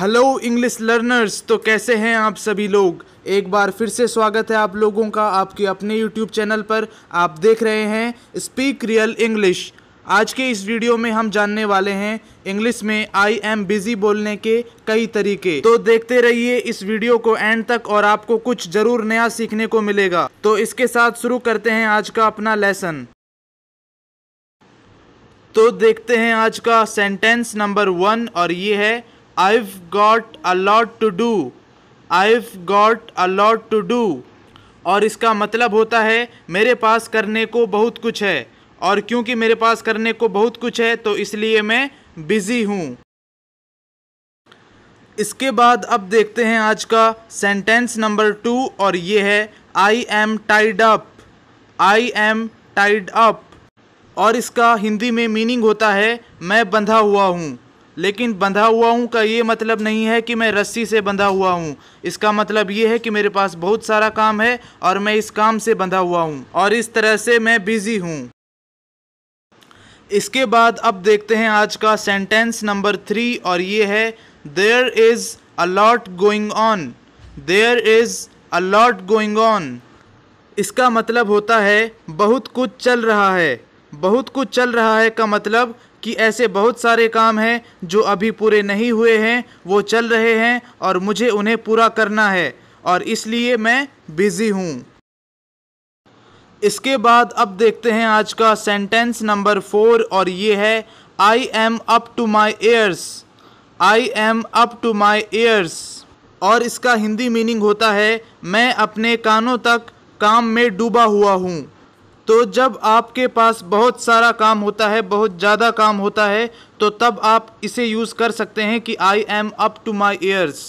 hello English learners तो कैसे हैं आप सभी लोग एक बार फिर से स्वागत है आप लोगों का आपके अपने यूट्यूब चैनल पर आप देख रहे हैं स्पीक रियल इंग्लिश आज के इस वीडियो में हम जानने वाले हैं इंग्लिश में आई एम बिजी बोलने के कई तरीके तो देखते रहिए इस वीडियो को एंड तक और आपको कुछ जरूर नया सीखने को मिलेगा तो इसके साथ शुरू करते हैं आज का अपना लेसन तो देखते हैं आज का सेंटेंस नंबर वन और ये है I've got a lot to do I've got a lot to do और इसका मतलब होता है मेरे पास करने को बहुत कुछ है और क्योंकि मेरे पास करने को बहुत कुछ है तो इसलिए मैं बिज़ी हूँ इसके बाद अब देखते हैं आज का सेंटेंस नंबर टू और ये है I am tied up I am tied up और इसका हिंदी में मीनिंग होता है मैं बंधा हुआ हूँ लेकिन बंधा हुआ हूँ का ये मतलब नहीं है कि मैं रस्सी से बंधा हुआ हूँ इसका मतलब ये है कि मेरे पास बहुत सारा काम है और मैं इस काम से बंधा हुआ हूँ और इस तरह से मैं बिज़ी हूँ इसके बाद अब देखते हैं आज का सेंटेंस नंबर थ्री और ये है there is a lot going on there is a lot going on इसका मतलब होता है बहुत कुछ चल रहा है बहुत कुछ चल रहा है का मतलब कि ऐसे बहुत सारे काम हैं जो अभी पूरे नहीं हुए हैं वो चल रहे हैं और मुझे उन्हें पूरा करना है और इसलिए मैं बिज़ी हूँ इसके बाद अब देखते हैं आज का सेंटेंस नंबर फोर और ये है I am up to my ears I am up to my ears और इसका हिंदी मीनिंग होता है मैं अपने कानों तक काम में डूबा हुआ हूँ तो जब आपके पास बहुत सारा काम होता है बहुत ज़्यादा काम होता है तो तब आप इसे यूज़ कर सकते हैं कि I am up to my ears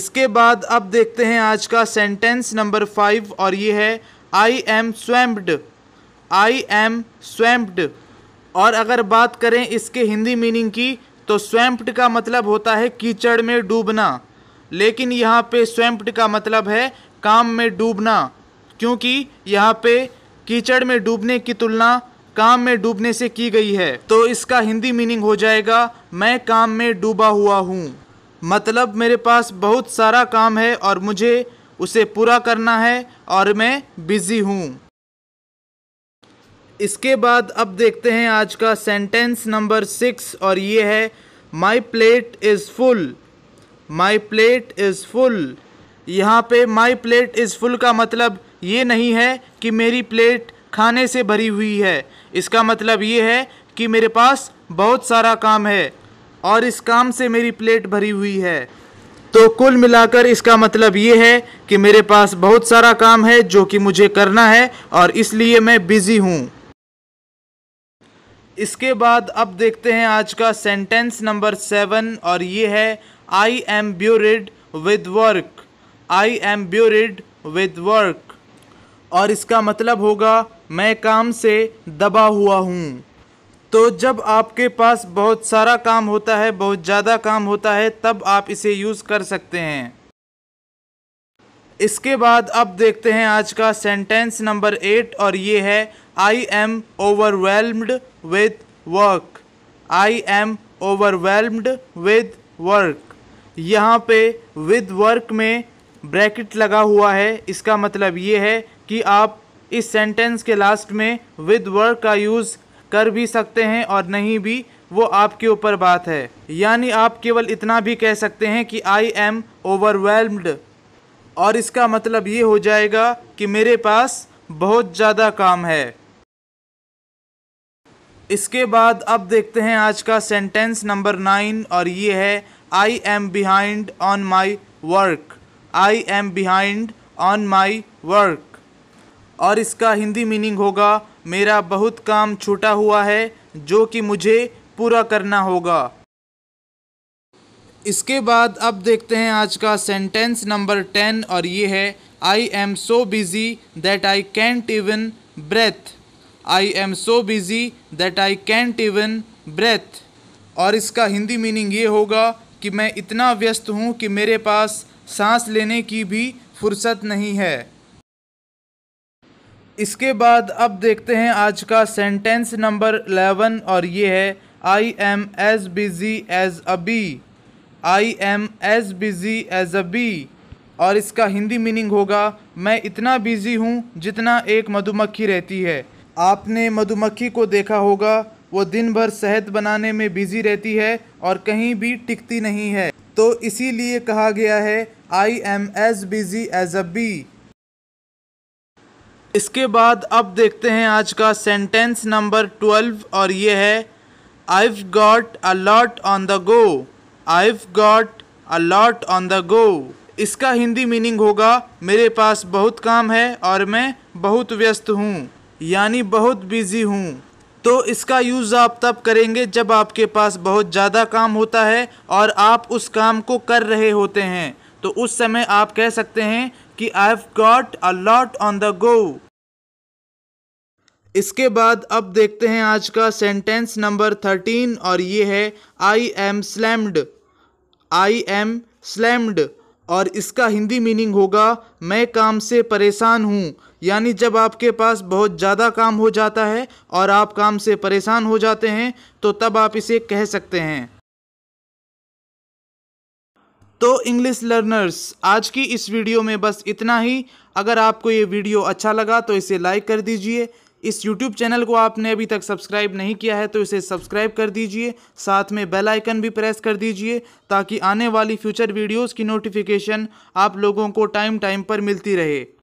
इसके बाद अब देखते हैं आज का सेंटेंस नंबर फाइव और ये है आई एम स्वैम्प्ड आई एम स्वैम्प्ड और अगर बात करें इसके हिंदी मीनिंग की तो स्वैम्प्ड का मतलब होता है कीचड़ में डूबना लेकिन यहाँ पे स्वैम्प्ड का मतलब है काम में डूबना क्योंकि यहाँ पे कीचड़ में डूबने की तुलना काम में डूबने से की गई है तो इसका हिंदी मीनिंग हो जाएगा मैं काम में डूबा हुआ हूँ मतलब मेरे पास बहुत सारा काम है और मुझे उसे पूरा करना है और मैं बिज़ी हूँ इसके बाद अब देखते हैं आज का सेंटेंस नंबर सिक्स और ये है my plate is full my plate is full यहाँ पे माई प्लेट इज़ फुल का मतलब ये नहीं है कि मेरी प्लेट खाने से भरी हुई है इसका मतलब ये है कि मेरे पास बहुत सारा काम है और इस काम से मेरी प्लेट भरी हुई है तो कुल मिलाकर इसका मतलब ये है कि मेरे पास बहुत सारा काम है जो कि मुझे करना है और इसलिए मैं बिज़ी हूँ इसके बाद अब देखते हैं आज का सेंटेंस नंबर सेवन और ये है I am buried with work I am buried with work और इसका मतलब होगा मैं काम से दबा हुआ हूँ तो जब आपके पास बहुत सारा काम होता है बहुत ज़्यादा काम होता है तब आप इसे यूज़ कर सकते हैं इसके बाद अब देखते हैं आज का सेंटेंस नंबर एट और ये है I am overwhelmed with work I am overwhelmed with work यहाँ पे विद वर्क में ब्रैकेट लगा हुआ है इसका मतलब ये है कि आप इस सेंटेंस के लास्ट में विद वर्ड का यूज़ कर भी सकते हैं और नहीं भी वो आपके ऊपर बात है यानी आप केवल इतना भी कह सकते हैं कि आई एम ओवरवेलम्ड और इसका मतलब ये हो जाएगा कि मेरे पास बहुत ज़्यादा काम है इसके बाद अब देखते हैं आज का सेंटेंस नंबर नाइन और ये है I am behind on my work I am behind on my work और इसका हिंदी मीनिंग होगा मेरा बहुत काम छूटा हुआ है जो कि मुझे पूरा करना होगा इसके बाद अब देखते हैं आज का सेंटेंस नंबर टेन और ये है I am so busy that I can't even breathe I am so busy that I can't even breathe और इसका हिंदी मीनिंग ये होगा कि मैं इतना व्यस्त हूँ कि मेरे पास सांस लेने की भी फुर्सत नहीं है इसके बाद अब देखते हैं आज का सेंटेंस नंबर 11 और ये है I am as busy as a bee I am as busy as a bee और इसका हिंदी मीनिंग होगा मैं इतना बिज़ी हूँ जितना एक मधुमक्खी रहती है आपने मधुमक्खी को देखा होगा वो दिन भर शहद बनाने में बिज़ी रहती है और कहीं भी टिकती नहीं है तो इसीलिए कहा गया है I am as busy as a bee इसके बाद अब देखते हैं आज का सेंटेंस नंबर ट्वेल्व और ये है I've got a lot on the go I've got a lot on the go इसका हिंदी मीनिंग होगा मेरे पास बहुत काम है और मैं बहुत व्यस्त हूँ यानी बहुत बिजी हूँ तो इसका यूज़ आप तब करेंगे जब आपके पास बहुत ज़्यादा काम होता है और आप उस काम को कर रहे होते हैं तो उस समय आप कह सकते हैं कि I have got a lot on the go इसके बाद अब देखते हैं आज का सेंटेंस नंबर थर्टीन और ये है I am slammed I am slammed और इसका हिंदी मीनिंग होगा मैं काम से परेशान हूँ यानी जब आपके पास बहुत ज़्यादा काम हो जाता है और आप काम से परेशान हो जाते हैं तो तब आप इसे कह सकते हैं तो इंग्लिश लर्नर्स आज की इस वीडियो में बस इतना ही अगर आपको ये वीडियो अच्छा लगा तो इसे लाइक कर दीजिए इस YouTube चैनल को आपने अभी तक सब्सक्राइब नहीं किया है तो इसे सब्सक्राइब कर दीजिए साथ में बेल आइकन भी प्रेस कर दीजिए ताकि आने वाली फ्यूचर वीडियोस की नोटिफिकेशन आप लोगों को टाइम टाइम पर मिलती रहे